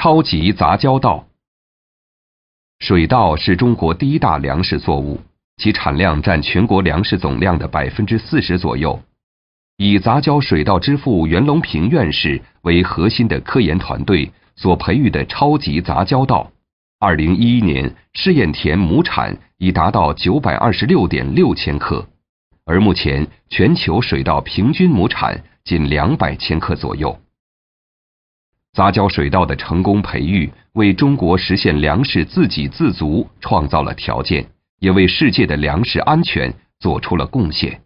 超级杂交稻，水稻是中国第一大粮食作物，其产量占全国粮食总量的百分之四十左右。以杂交水稻之父袁隆平院士为核心的科研团队所培育的超级杂交稻，二零一一年试验田亩产已达到九百二十六点六千克，而目前全球水稻平均亩产仅两百千克左右。杂交水稻的成功培育，为中国实现粮食自给自足创造了条件，也为世界的粮食安全做出了贡献。